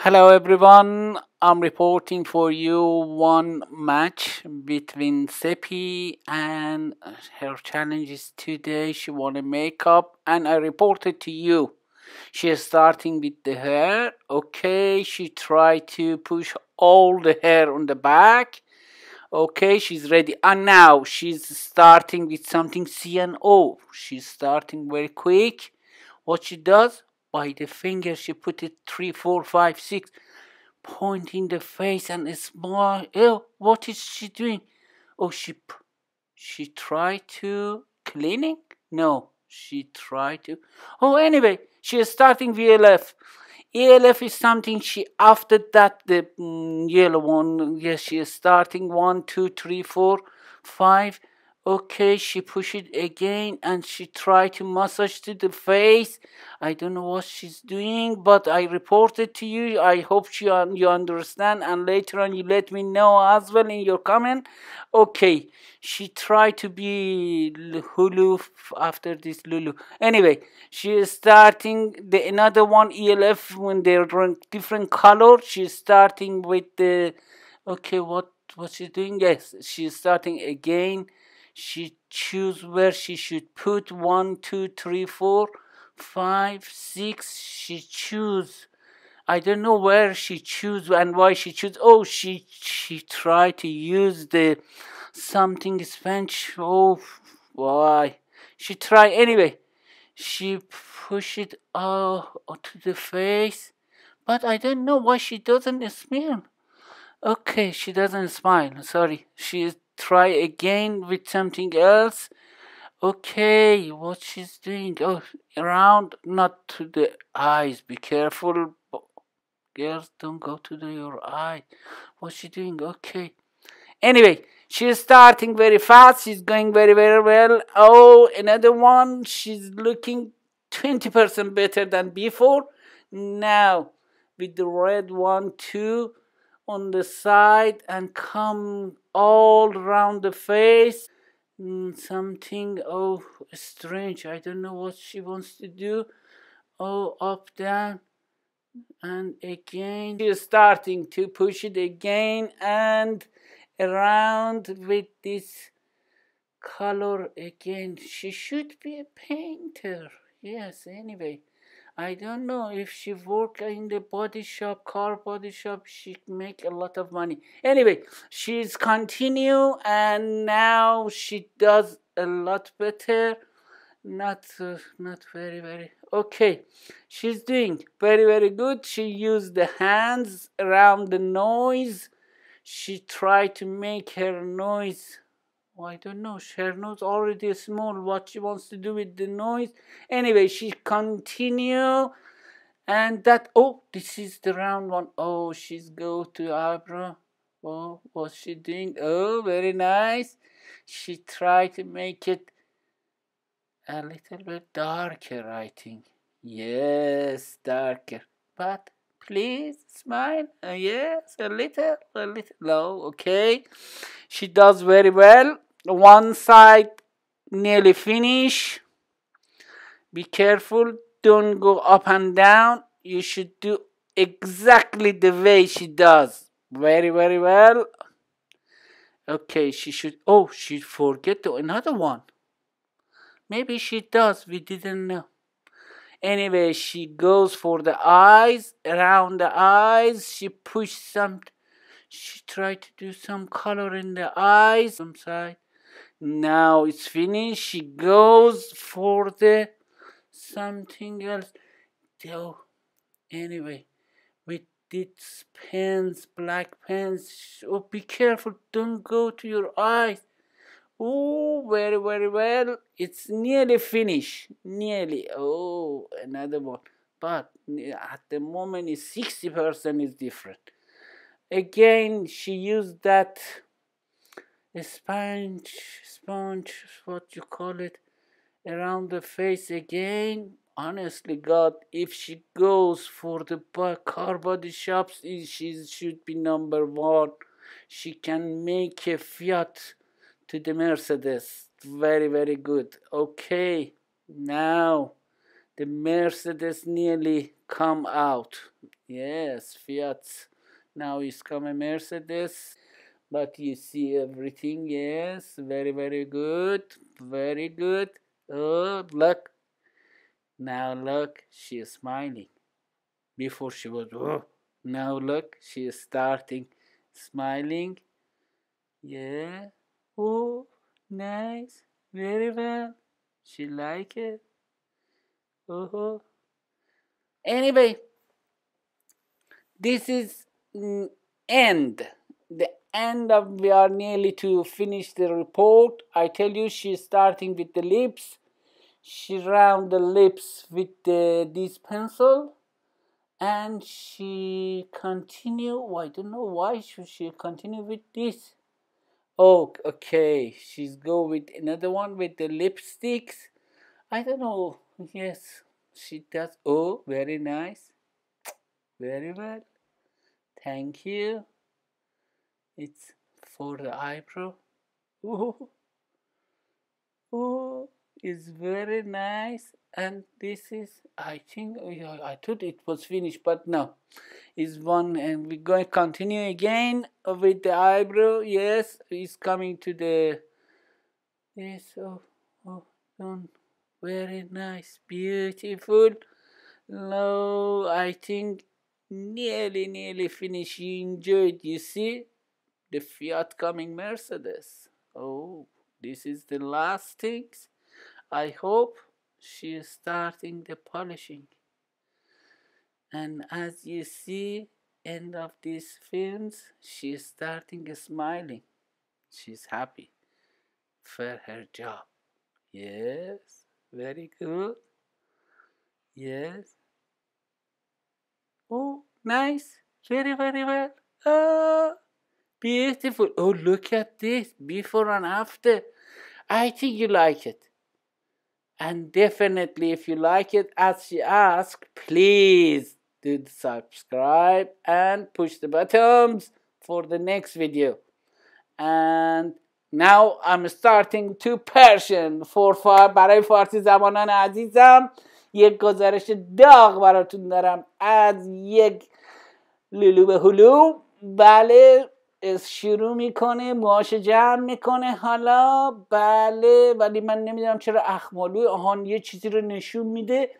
Hello everyone, I'm reporting for you one match between Seppi and her challenges today. She wanted makeup and I reported to you. She is starting with the hair. Okay, she tried to push all the hair on the back. Okay, she's ready. And now she's starting with something C and O. She's starting very quick. What she does, by the finger. She put it three, four, five, six, point in the face and smile. Oh, what is she doing? Oh, she she tried to cleaning? No, she tried to. Oh, anyway, she is starting VLF. ELF is something she after that the mm, yellow one. Yes, she is starting one, two, three, four, five. Okay, she pushed it again and she tried to massage to the face. I don't know what she's doing, but I reported to you. I hope you, you understand and later on you let me know as well in your comment. Okay, she tried to be Hulu after this Lulu. Anyway, she is starting the another one ELF when they're different color. She's starting with the, okay, what, what she's doing? Yes, she's starting again she choose where she should put one, two, three, four, five, six. She choose. I don't know where she choose and why she choose. Oh, she she try to use the something Spanish. Oh, why? She try anyway. She push it out uh, to the face, but I don't know why she doesn't smile. Okay, she doesn't smile. Sorry, she is try again with something else okay what she's doing oh around not to the eyes be careful girls don't go to the, your eye what's she doing okay anyway she's starting very fast she's going very very well oh another one she's looking 20% better than before now with the red one too on the side and come all round the face. Mm, something, oh, strange. I don't know what she wants to do. Oh, up, down, and again. She's starting to push it again and around with this color again. She should be a painter. Yes, anyway. I don't know if she work in the body shop, car body shop. She make a lot of money. Anyway, she's continue and now she does a lot better. Not uh, not very very okay. She's doing very very good. She used the hands around the noise. She tried to make her noise I don't know. Shernoz already small. What she wants to do with the noise? Anyway, she continue, and that. Oh, this is the round one. Oh, she's go to eyebrow. Oh, what's she doing? Oh, very nice. She tried to make it a little bit darker. I think. Yes, darker. But please smile uh, yes a little a little no okay she does very well one side nearly finish be careful don't go up and down you should do exactly the way she does very very well okay she should oh she forget to another one maybe she does we didn't know anyway she goes for the eyes around the eyes she push some she try to do some color in the eyes some side now it's finished. She goes for the something else. So anyway, with these pens, black pens. Oh, be careful! Don't go to your eyes. Oh, very, very well. It's nearly finished. Nearly. Oh, another one. But at the moment, 60% is different. Again, she used that a sponge, sponge, what you call it, around the face again. Honestly, God, if she goes for the car body shops, eh, she should be number one. She can make a Fiat to the Mercedes. Very, very good. Okay, now the Mercedes nearly come out. Yes, Fiat now is coming Mercedes but you see everything yes very very good very good oh look now look she is smiling before she was oh now look she is starting smiling yeah oh nice very well she like it oh anyway this is mm, end the end of we are nearly to finish the report i tell you she's starting with the lips she round the lips with the, this pencil and she continue oh, i don't know why should she continue with this oh okay she's go with another one with the lipsticks i don't know yes she does oh very nice very well thank you it's for the eyebrow. Oh, oh, it's very nice. And this is, I think, oh, I thought it was finished, but no, it's one. And we're going to continue again with the eyebrow. Yes, it's coming to the. Yes, oh, oh, done. Very nice, beautiful. No, I think nearly, nearly finished. You enjoyed, you see? the Fiat coming Mercedes. Oh, this is the last things. I hope she is starting the polishing. And as you see, end of these films, she is starting smiling. She's happy for her job. Yes, very good. Yes. Oh, nice. Very, very well. Uh, beautiful. Oh, look at this, before and after. I think you like it. And definitely, if you like it, as she asked, please do subscribe and push the buttons for the next video. And now I'm starting to Persian for far برای فارسی زبانان عزیزم یک گزارش داغ براتون دارم از یک لولو به هلو بله شروع میکنه موهاش جمع میکنه حالا بله ولی من نمیدونم چرا اخمالوی آهان یه چیزی رو نشون میده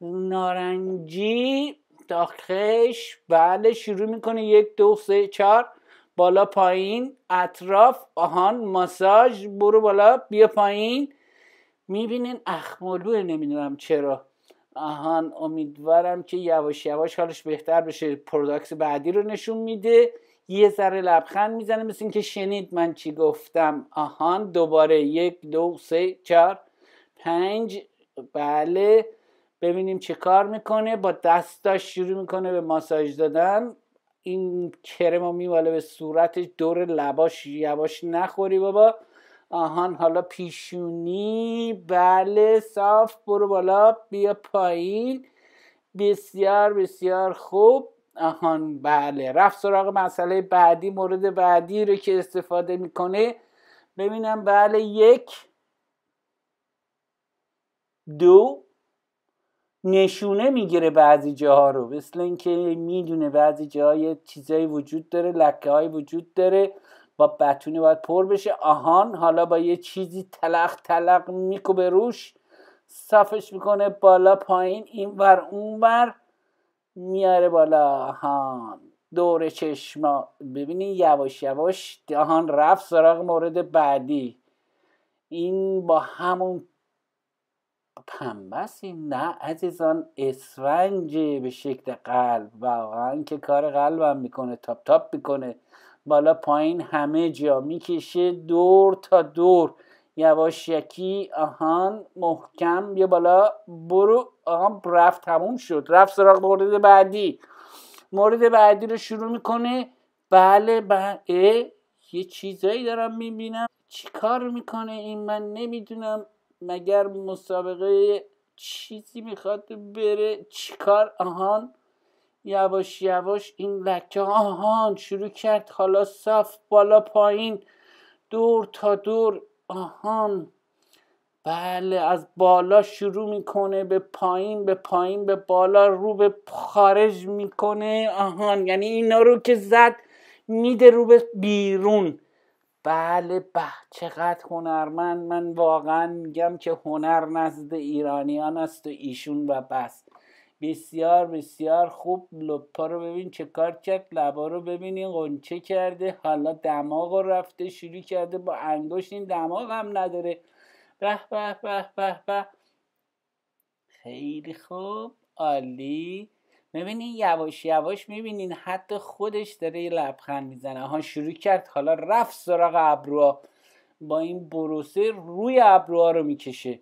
نارنجی داخش بله شروع میکنه یک دو سه چهار بالا پایین اطراف آهان ماساژ برو بالا بیا پایین میبینین اخمالوه نمیدونم چرا آهان امیدوارم که یواش یواش حالش بهتر بشه پروداکس بعدی رو نشون میده یه ذره لبخند میزنه مثل اینکه شنید من چی گفتم آهان دوباره یک دو سه چهار پنج بله ببینیم چه کار میکنه با دستاش شروع میکنه به ماساژ دادن این کرم رو میواله به صورتش دور لباش یواش نخوری بابا آهان حالا پیشونی بله صاف برو بالا بیا پایین بسیار بسیار خوب آهان بله رفت سراغ مسئله بعدی مورد بعدی رو که استفاده میکنه ببینم بله یک دو نشونه میگیره بعضی جاها رو مثل اینکه میدونه بعضی یه چیزایی وجود داره لکه های وجود داره با بتونه باید پر بشه آهان حالا با یه چیزی تلق تلق به روش صافش میکنه بالا پایین این ور اون ور میاره بالا ها دور چشما ببینی یواش یواش دهان رفت سراغ مورد بعدی این با همون پنبسی نه عزیزان اسفنج به شکل قلب واقعا که کار قلبم میکنه تاپ تاپ میکنه بالا پایین همه جا میکشه دور تا دور یکی آهان محکم یه بالا برو آهان رفت تموم شد رفت سراغ مورد بعدی مورد بعدی رو شروع میکنه بله بله یه چیزایی دارم میبینم چیکار میکنه این من نمیدونم مگر مسابقه چیزی میخواد بره چیکار آهان یواش یواش این لکه آهان شروع کرد حالا صاف بالا پایین دور تا دور آهان بله از بالا شروع میکنه به پایین به پایین به بالا رو به خارج میکنه آهان یعنی اینا رو که زد میده رو به بیرون بله به چقدر هنرمند من واقعا میگم که هنر نزد ایرانیان است و ایشون و بس بسیار بسیار خوب لپا رو ببین چه کار کرد لبا رو ببینین این قنچه کرده حالا دماغ رو رفته شروع کرده با انگشت این دماغ هم نداره به به به به به خیلی خوب عالی ببینین یواش یواش میبینین حتی خودش داره یه لبخند میزنه ها شروع کرد حالا رفت سراغ ابروها با این بروسه روی ابروها رو میکشه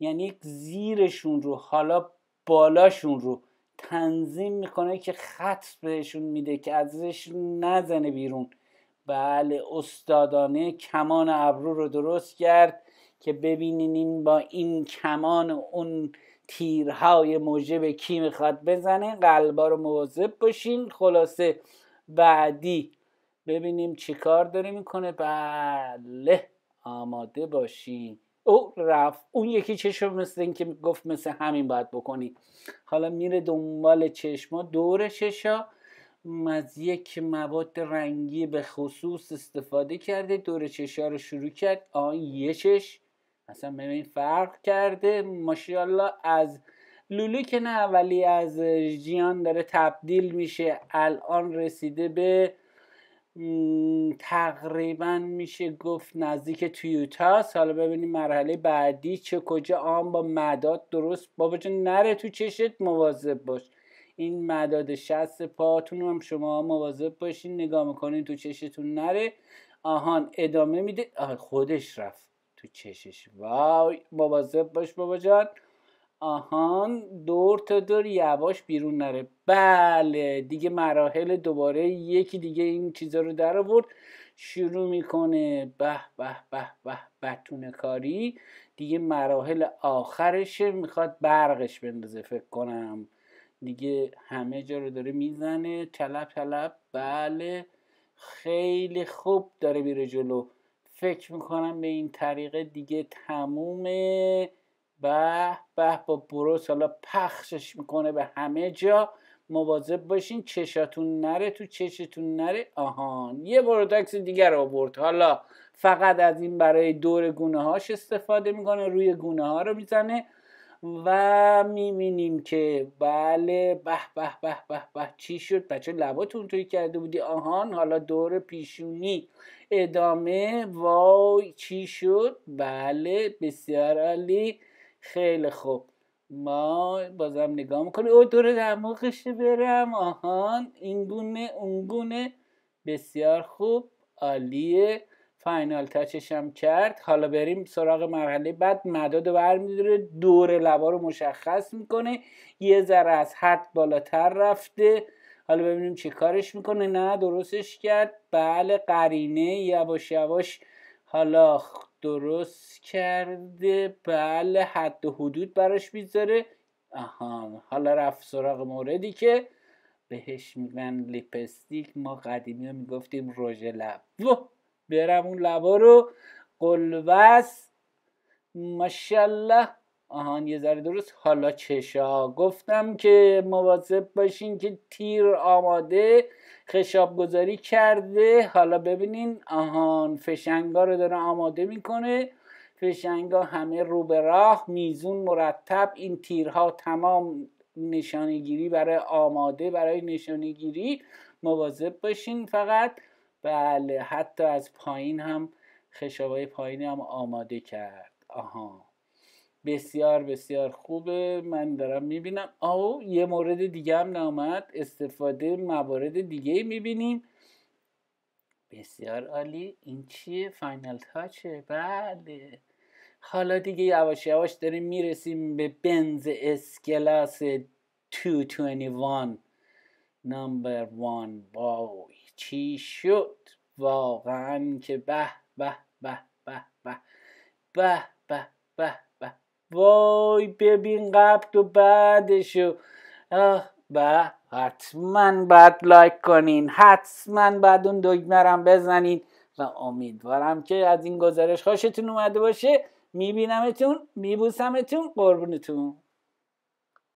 یعنی زیرشون رو حالا بالاشون رو تنظیم میکنه که خط بهشون میده که ازش نزنه بیرون بله استادانه کمان ابرو رو درست کرد که ببینین این با این کمان اون تیرهای به کی میخواد بزنه قلبا رو مواظب باشین خلاصه بعدی ببینیم چیکار داره میکنه بله آماده باشین او رفت اون یکی چشم مثل اینکه گفت مثل همین باید بکنی حالا میره دنبال چشما دور چشا از یک مواد رنگی به خصوص استفاده کرده دور چشا رو شروع کرد آن یه چش اصلا ببین فرق کرده ماشاءالله از لولو که نه ولی از جیان داره تبدیل میشه الان رسیده به تقریبا میشه گفت نزدیک تویوتا حالا ببینیم مرحله بعدی چه کجا آن با مداد درست بابا جان نره تو چشت مواظب باش این مداد شست پاتون هم شما مواظب باشین نگاه میکنین تو چشتون نره آهان ادامه میده آه خودش رفت تو چشش وای مواظب باش بابا جان آهان دور تا دور یواش بیرون نره بله دیگه مراحل دوباره یکی دیگه این چیزا رو در آورد شروع میکنه به به به به بتونه کاری دیگه مراحل آخرشه میخواد برقش بندازه فکر کنم دیگه همه جا رو داره میزنه طلب طلب بله خیلی خوب داره میره جلو فکر میکنم به این طریقه دیگه تمومه به به با بروس حالا پخشش میکنه به همه جا مواظب باشین چشاتون نره تو چشتون نره آهان یه پروداکس دیگر آورد حالا فقط از این برای دور گونه هاش استفاده میکنه روی گونه ها رو میزنه و میبینیم که بله به به به به به چی شد بچه لباتون توی کرده بودی آهان حالا دور پیشونی ادامه وای چی شد بله بسیار عالی خیلی خوب ما بازم نگاه میکنیم او دور دماغش برم آهان اون گونه بسیار خوب عالیه فاینال تچش هم کرد حالا بریم سراغ مرحله بعد مداد رو برمیداره دور لبا رو مشخص میکنه یه ذره از حد بالاتر رفته حالا ببینیم چه کارش میکنه نه درستش کرد بله قرینه یواش یواش حالا درست کرده بله حد و حدود براش میذاره آها حالا رفت سراغ موردی که بهش میگن لیپستیک ما قدیمی ها میگفتیم روژه لب برم اون لبا رو قلوست ماشاءالله آهان یه ذره درست حالا چشا گفتم که مواظب باشین که تیر آماده خشاب گذاری کرده حالا ببینین آهان فشنگا رو داره آماده میکنه فشنگا همه رو به راه میزون مرتب این تیرها تمام نشانه گیری برای آماده برای گیری مواظب باشین فقط بله حتی از پایین هم خشابای پایین هم آماده کرد آهان بسیار بسیار خوبه من دارم میبینم او یه مورد دیگه هم نامد استفاده موارد دیگه میبینیم بسیار عالی این چیه فاینل تاچه بله حالا دیگه یواش یواش داریم میرسیم به بنز اسکلاس 221 نمبر وان واو چی شد واقعا که به به به به به به به به وای ببین قبل و بعدشو آه و حتما باید لایک کنین حتما باید اون دوگمرم بزنین و امیدوارم که از این گزارش خوشتون اومده باشه میبینمتون میبوسمتون قربونتون